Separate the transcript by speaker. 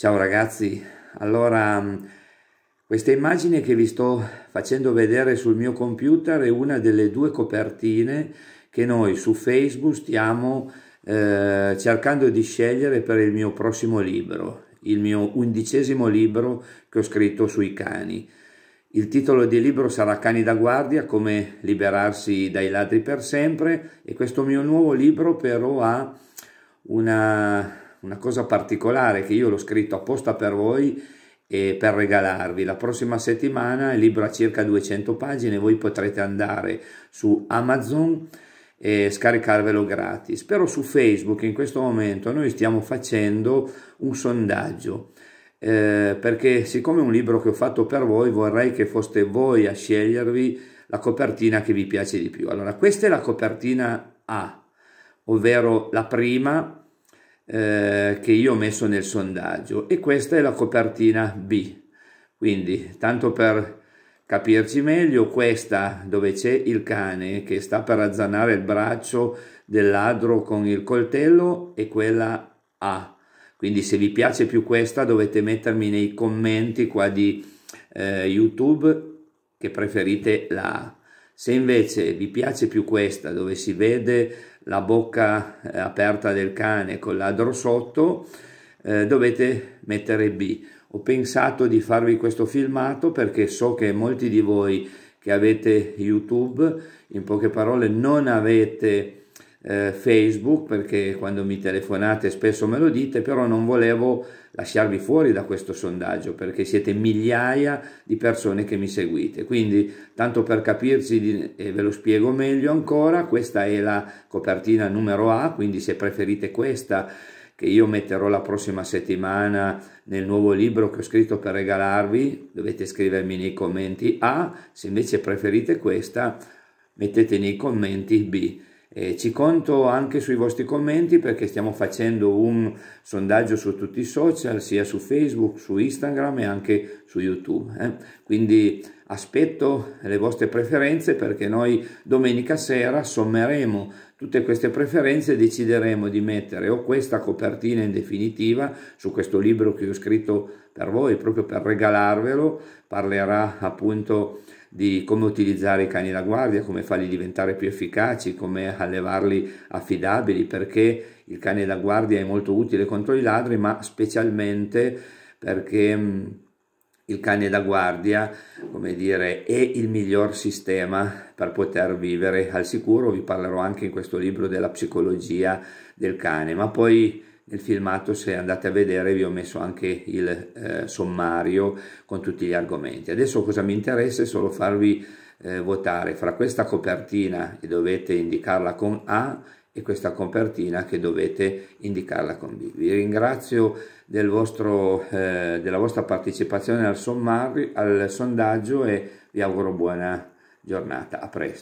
Speaker 1: Ciao ragazzi, allora mm, questa immagine che vi sto facendo vedere sul mio computer è una delle due copertine che noi su Facebook stiamo eh, cercando di scegliere per il mio prossimo libro, il mio undicesimo libro che ho scritto sui cani. Il titolo del libro sarà Cani da guardia, come liberarsi dai ladri per sempre e questo mio nuovo libro però ha una una cosa particolare che io l'ho scritto apposta per voi e per regalarvi. La prossima settimana il libro ha circa 200 pagine, voi potrete andare su Amazon e scaricarvelo gratis. Però su Facebook in questo momento noi stiamo facendo un sondaggio. Eh, perché siccome è un libro che ho fatto per voi vorrei che foste voi a scegliervi la copertina che vi piace di più allora questa è la copertina A ovvero la prima eh, che io ho messo nel sondaggio e questa è la copertina B. Quindi, tanto per capirci meglio, questa dove c'è il cane che sta per azzanare il braccio del ladro con il coltello è quella A. Quindi se vi piace più questa dovete mettermi nei commenti qua di eh, YouTube che preferite la A. Se invece vi piace più questa dove si vede la bocca eh, aperta del cane col ladro sotto, eh, dovete mettere B. Ho pensato di farvi questo filmato perché so che molti di voi che avete YouTube, in poche parole, non avete eh, Facebook perché quando mi telefonate spesso me lo dite, però non volevo lasciarvi fuori da questo sondaggio perché siete migliaia di persone che mi seguite. Quindi, tanto per capirci e ve lo spiego meglio ancora, questa è la copertina numero A, quindi se preferite questa che io metterò la prossima settimana nel nuovo libro che ho scritto per regalarvi, dovete scrivermi nei commenti A, se invece preferite questa mettete nei commenti B. Eh, ci conto anche sui vostri commenti perché stiamo facendo un sondaggio su tutti i social, sia su Facebook, su Instagram e anche su YouTube. Eh. Quindi aspetto le vostre preferenze perché noi domenica sera sommeremo tutte queste preferenze e decideremo di mettere o questa copertina in definitiva su questo libro che ho scritto per voi, proprio per regalarvelo, parlerà appunto di come utilizzare i cani da guardia, come farli diventare più efficaci, come allevarli affidabili, perché il cane da guardia è molto utile contro i ladri, ma specialmente perché mm, il cane da guardia, come dire, è il miglior sistema per poter vivere al sicuro. Vi parlerò anche in questo libro della psicologia del cane, ma poi nel filmato se andate a vedere vi ho messo anche il eh, sommario con tutti gli argomenti. Adesso cosa mi interessa è solo farvi eh, votare fra questa copertina che dovete indicarla con A e questa copertina che dovete indicarla con B. Vi ringrazio del vostro, eh, della vostra partecipazione al, sommario, al sondaggio e vi auguro buona giornata. A presto.